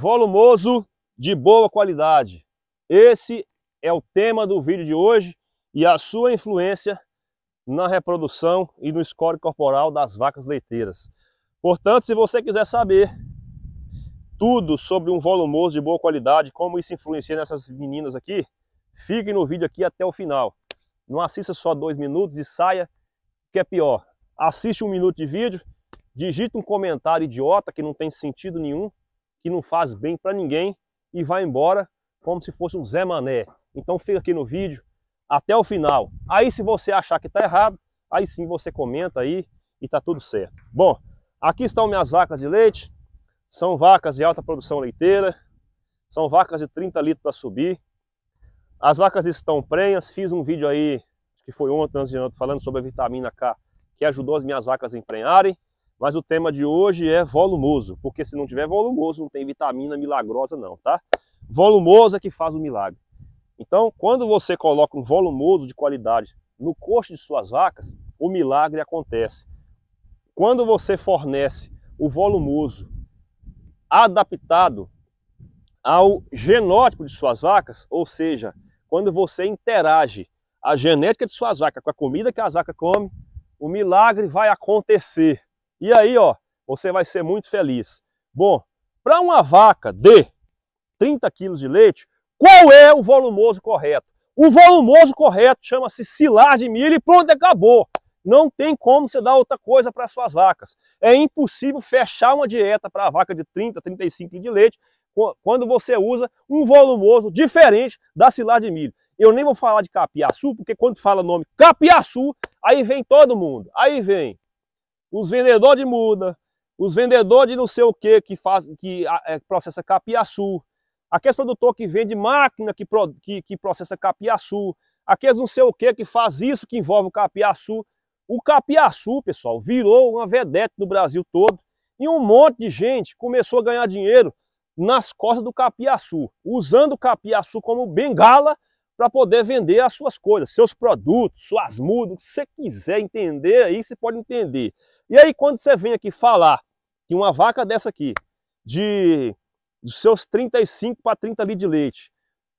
volumoso, de boa qualidade. Esse é o tema do vídeo de hoje e a sua influência na reprodução e no score corporal das vacas leiteiras. Portanto, se você quiser saber tudo sobre um volumoso de boa qualidade, como isso influencia nessas meninas aqui, fique no vídeo aqui até o final. Não assista só dois minutos e saia, que é pior. Assiste um minuto de vídeo, digita um comentário idiota que não tem sentido nenhum que não faz bem para ninguém e vai embora como se fosse um Zé Mané. Então fica aqui no vídeo até o final. Aí se você achar que está errado, aí sim você comenta aí e está tudo certo. Bom, aqui estão minhas vacas de leite. São vacas de alta produção leiteira. São vacas de 30 litros para subir. As vacas estão prenhas. Fiz um vídeo aí, que foi ontem, antes de ontem, falando sobre a vitamina K, que ajudou as minhas vacas a emprenharem. Mas o tema de hoje é volumoso, porque se não tiver volumoso, não tem vitamina milagrosa não, tá? Volumoso é que faz o milagre. Então, quando você coloca um volumoso de qualidade no coxo de suas vacas, o milagre acontece. Quando você fornece o volumoso adaptado ao genótipo de suas vacas, ou seja, quando você interage a genética de suas vacas com a comida que as vacas comem, o milagre vai acontecer. E aí, ó, você vai ser muito feliz. Bom, para uma vaca de 30 quilos de leite, qual é o volumoso correto? O volumoso correto chama-se silar de milho e pronto, acabou. Não tem como você dar outra coisa para suas vacas. É impossível fechar uma dieta para a vaca de 30, 35 quilos de leite quando você usa um volumoso diferente da silar de milho. Eu nem vou falar de capiaçu, porque quando fala o nome capiaçu, aí vem todo mundo. Aí vem os vendedores de muda, os vendedores de não sei o quê, que, faz, que é, processa capiaçu, aqueles produtores que vendem máquina que, pro, que, que processa capiaçu, aqueles não sei o quê que faz isso que envolve o capiaçu. O capiaçu, pessoal, virou uma vedete no Brasil todo e um monte de gente começou a ganhar dinheiro nas costas do capiaçu, usando o capiaçu como bengala para poder vender as suas coisas, seus produtos, suas mudas, o que você quiser entender aí, você pode entender. E aí quando você vem aqui falar que uma vaca dessa aqui, de dos seus 35 para 30 litros de leite,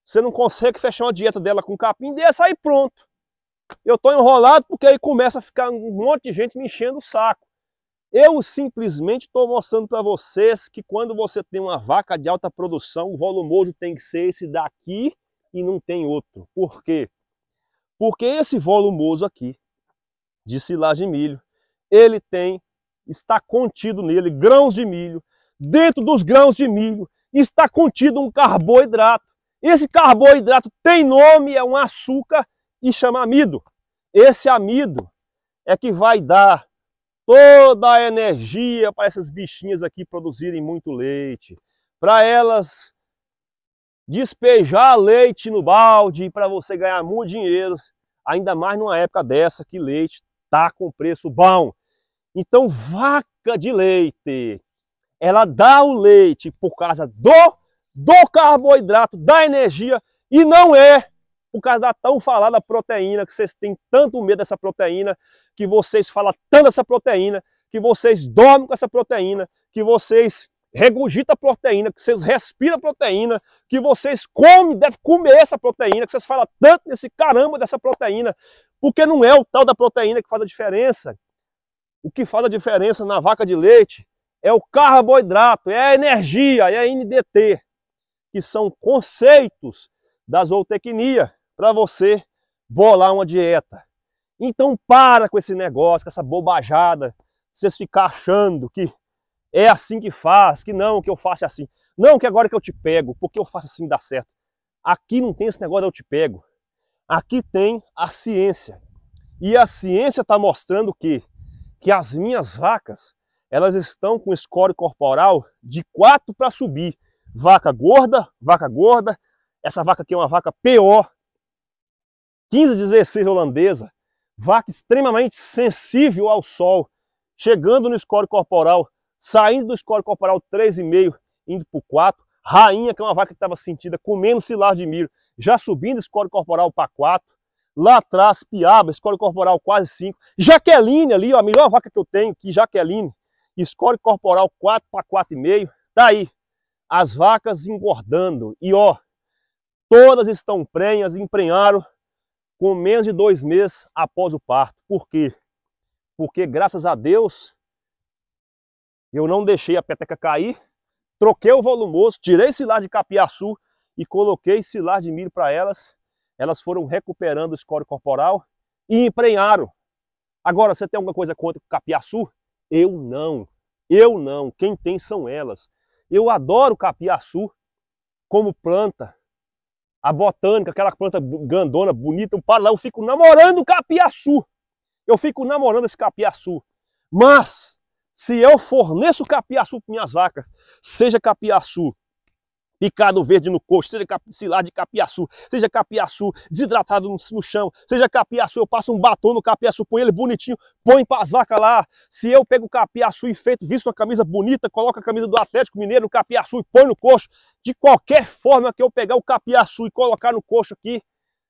você não consegue fechar uma dieta dela com capim dessa, aí pronto. Eu estou enrolado porque aí começa a ficar um monte de gente me enchendo o saco. Eu simplesmente estou mostrando para vocês que quando você tem uma vaca de alta produção, o volumoso tem que ser esse daqui e não tem outro. Por quê? Porque esse volumoso aqui, de silagem de milho, ele tem, está contido nele grãos de milho. Dentro dos grãos de milho está contido um carboidrato. Esse carboidrato tem nome, é um açúcar e chama amido. Esse amido é que vai dar toda a energia para essas bichinhas aqui produzirem muito leite, para elas despejar leite no balde para você ganhar muito dinheiro, ainda mais numa época dessa que leite tá com preço bom. Então, vaca de leite, ela dá o leite por causa do, do carboidrato, da energia, e não é por causa da tão falada proteína, que vocês têm tanto medo dessa proteína, que vocês falam tanto dessa proteína, que vocês dormem com essa proteína, que vocês regurgitam proteína, que vocês respiram proteína, que vocês comem, devem comer essa proteína, que vocês falam tanto desse caramba dessa proteína, porque não é o tal da proteína que faz a diferença. O que faz a diferença na vaca de leite é o carboidrato, é a energia, é a NDT, que são conceitos da zootecnia para você bolar uma dieta. Então para com esse negócio, com essa bobajada, vocês ficar achando que é assim que faz, que não, que eu faço é assim. Não, que agora que eu te pego, porque eu faço assim dá certo. Aqui não tem esse negócio de eu te pego. Aqui tem a ciência. E a ciência está mostrando que que as minhas vacas, elas estão com score corporal de 4 para subir. Vaca gorda, vaca gorda, essa vaca aqui é uma vaca PO, 1516 holandesa, vaca extremamente sensível ao sol, chegando no score corporal, saindo do score corporal 3,5, indo para o 4. Rainha, que é uma vaca que estava sentida, comendo silagem de miro. já subindo score corporal para 4. Lá atrás, Piaba, Escola Corporal quase 5. Jaqueline ali, ó, a melhor vaca que eu tenho aqui, Jaqueline. Escola Corporal 4 para 4,5. Tá aí. As vacas engordando. E ó, todas estão prenhas, emprenharam com menos de dois meses após o parto. Por quê? Porque graças a Deus eu não deixei a peteca cair, troquei o volumoso, tirei esse lar de capiaçu e coloquei esse lar de milho para elas elas foram recuperando o score corporal e emprenharam. Agora, você tem alguma coisa contra o capiaçu? Eu não. Eu não. Quem tem são elas. Eu adoro o capiaçu como planta. A botânica, aquela planta grandona, bonita, um lá, eu fico namorando o capiaçu. Eu fico namorando esse capiaçu. Mas, se eu forneço capiaçu para minhas vacas, seja capiaçu picado verde no coxo, seja lá de capiaçu, seja capiaçu desidratado no, no, chão, seja capiaçu, eu passo um batom no capiaçu, põe ele bonitinho, põe para as vacas lá. Se eu pego o capiaçu e feito, visto uma camisa bonita, coloca a camisa do Atlético Mineiro no capiaçu e põe no coxo, de qualquer forma que eu pegar o capiaçu e colocar no coxo aqui,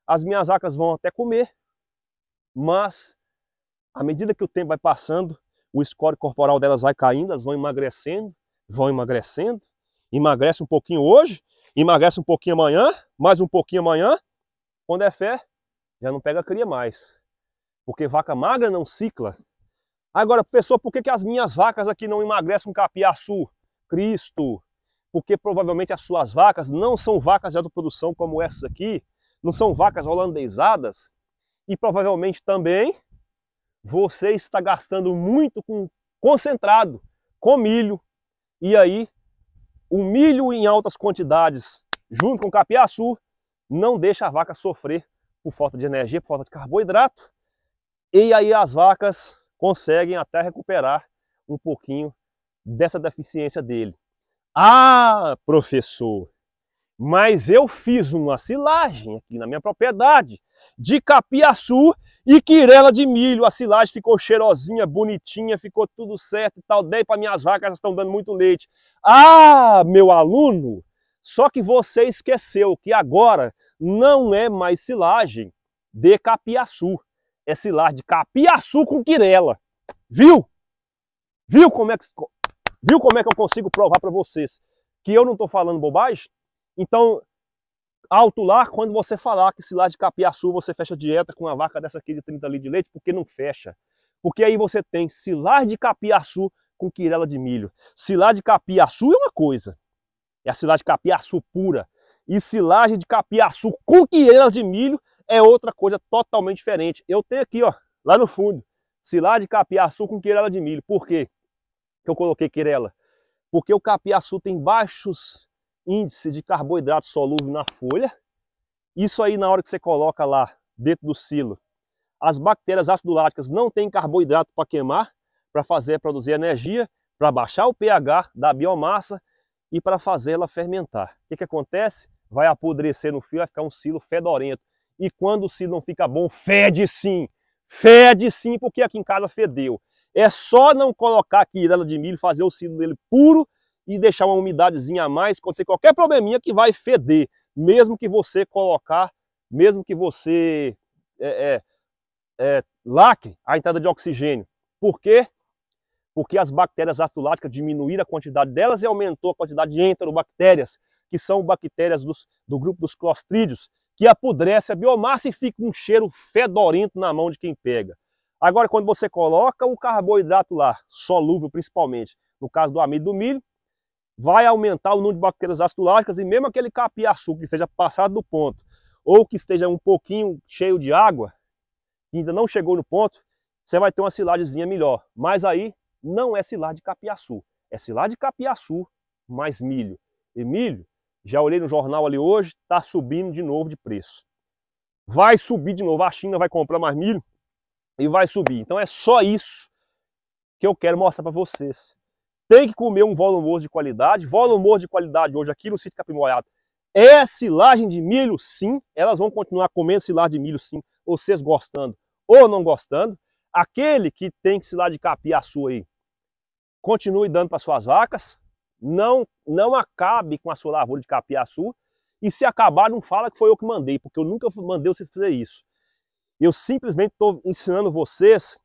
as minhas vacas vão até comer, mas à medida que o tempo vai passando, o score corporal delas vai caindo, elas vão emagrecendo, vão emagrecendo, Emagrece um pouquinho hoje, emagrece um pouquinho amanhã, mais um pouquinho amanhã. Quando é fé, já não pega cria mais. Porque vaca magra não cicla. Agora, pessoal, por que, que as minhas vacas aqui não emagrecem com capiaçu? Cristo! Porque provavelmente as suas vacas não são vacas de autoprodução como essas aqui, não são vacas holandesadas, e provavelmente também você está gastando muito com concentrado, com milho, e aí o milho em altas quantidades junto com o capiaçu não deixa a vaca sofrer por falta de energia, por falta de carboidrato. E aí as vacas conseguem até recuperar um pouquinho dessa deficiência dele. Ah, professor, mas eu fiz uma silagem aqui na minha propriedade de capiaçu e quirela de milho. A silagem ficou cheirosinha, bonitinha, ficou tudo certo e tal. Dei para minhas vacas, elas estão dando muito leite. Ah, meu aluno, só que você esqueceu que agora não é mais silagem de capiaçu. É silagem de capiaçu com quirela. Viu? Viu como é que, viu como é que eu consigo provar para vocês que eu não estou falando bobagem? Então, alto lá quando você falar que se lá de Capiaçu você fecha dieta com uma vaca dessa aqui de 30 litros de leite, porque não fecha. Porque aí você tem silar de Capiaçu com quirela de milho. Silar de Capiaçu é uma coisa, é a silagem de Capiaçu pura. E silagem de Capiaçu com quirela de milho é outra coisa totalmente diferente. Eu tenho aqui, ó, lá no fundo, silagem de Capiaçu com quirela de milho. Por quê que eu coloquei quirela? Porque o Capiaçu tem baixos índice de carboidrato solúvel na folha. Isso aí, na hora que você coloca lá dentro do silo, as bactérias acidoláticas não têm carboidrato para queimar, para fazer produzir energia, para baixar o pH da biomassa e para fazê-la fermentar. O que, que acontece? Vai apodrecer no fio, vai ficar um silo fedorento. E quando o silo não fica bom, fede sim! Fede sim, porque aqui em casa fedeu. É só não colocar aqui de milho, fazer o silo dele puro, e deixar uma umidadezinha a mais, acontecer qualquer probleminha que vai feder, mesmo que você colocar, mesmo que você é, é, é, lacre a entrada de oxigênio. Por quê? Porque as bactérias astoláticas diminuíram a quantidade delas e aumentou a quantidade de enterobactérias, que são bactérias dos, do grupo dos clostrídeos, que apodrece a biomassa e fica um cheiro fedorento na mão de quem pega. Agora, quando você coloca o carboidrato lá, solúvel principalmente, no caso do amido do milho, vai aumentar o número de bactérias acidulásticas e mesmo aquele capiaçu que esteja passado do ponto ou que esteja um pouquinho cheio de água, que ainda não chegou no ponto, você vai ter uma silagezinha melhor. Mas aí não é silagem de capiaçu, é silagem de capiaçu mais milho. E milho, já olhei no jornal ali hoje, está subindo de novo de preço. Vai subir de novo, a China vai comprar mais milho e vai subir. Então é só isso que eu quero mostrar para vocês tem que comer um volume hoje de qualidade. volume hoje de qualidade hoje aqui no sítio Capimoiado é silagem de milho, sim. Elas vão continuar comendo silagem de milho, sim. Vocês gostando ou não gostando. Aquele que tem que silar de capim aí, continue dando para suas vacas. Não, não acabe com a sua lavoura de capiaçu. E se acabar, não fala que foi eu que mandei, porque eu nunca mandei você fazer isso. Eu simplesmente estou ensinando vocês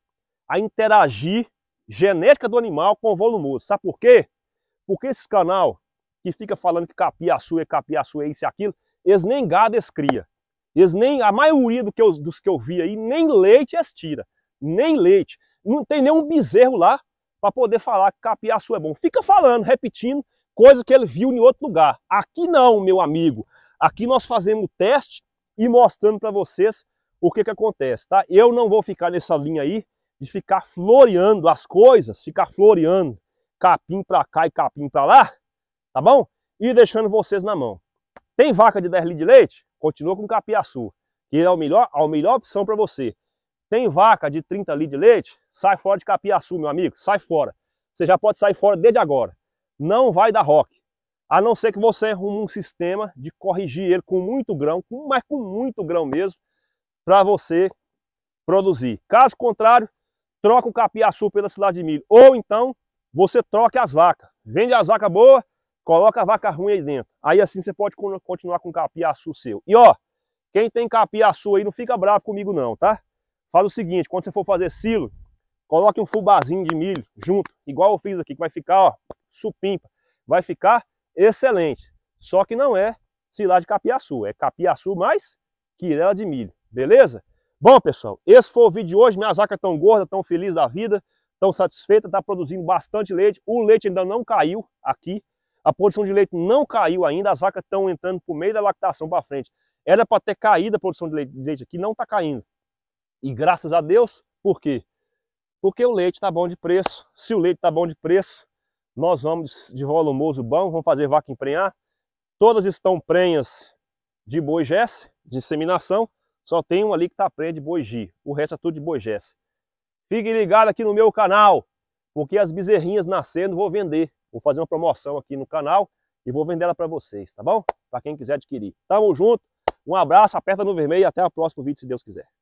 a interagir genética do animal com volumoso. Sabe por quê? Porque esse canal que fica falando que capiaçu é capiaçu é isso e aquilo, eles nem gado eles cria. Eles nem, a maioria do que eu, dos que eu vi aí, nem leite eles tira. Nem leite. Não tem nenhum bezerro lá para poder falar que capiaçu é bom. Fica falando, repetindo, coisa que ele viu em outro lugar. Aqui não, meu amigo. Aqui nós fazemos o teste e mostrando para vocês o que, que acontece, tá? Eu não vou ficar nessa linha aí de ficar floreando as coisas, ficar floreando capim para cá e capim para lá, tá bom? E deixando vocês na mão. Tem vaca de 10 litros de leite? Continua com capiaçu, que é o melhor, a melhor opção para você. Tem vaca de 30 litros de leite? Sai fora de capiaçu, meu amigo, sai fora. Você já pode sair fora desde agora. Não vai dar rock. A não ser que você arrume um sistema de corrigir ele com muito grão, mas com muito grão mesmo, para você produzir. Caso contrário, troca o capiaçu pela cidade de milho. Ou então, você troca as vacas. Vende as vacas boas, coloca a vaca ruim aí dentro. Aí assim você pode continuar com o capiaçu seu. E ó, quem tem capiaçu aí não fica bravo comigo não, tá? Faz o seguinte, quando você for fazer silo, coloque um fubazinho de milho junto, igual eu fiz aqui, que vai ficar, ó, supimpa. Vai ficar excelente. Só que não é silagem de capiaçu, é capiaçu mais quirela de milho, beleza? Bom, pessoal, esse foi o vídeo de hoje. Minhas vacas tão gordas, tão felizes da vida, tão satisfeitas, está produzindo bastante leite. O leite ainda não caiu aqui. A produção de leite não caiu ainda, as vacas estão entrando por meio da lactação para frente. Era para ter caído a produção de leite, aqui, não está caindo. E graças a Deus, por quê? Porque o leite está bom de preço. Se o leite está bom de preço, nós vamos de volumoso bom, vamos fazer vaca emprenhar. Todas estão prenhas de boi Jesse, de inseminação. Só tem um ali que tá prende de boigi, o resto é tudo de boigesse. Fiquem ligados aqui no meu canal, porque as bezerrinhas nascendo vou vender. Vou fazer uma promoção aqui no canal e vou vender ela para vocês, tá bom? Para quem quiser adquirir. Tamo junto, um abraço, aperta no vermelho e até o próximo vídeo, se Deus quiser.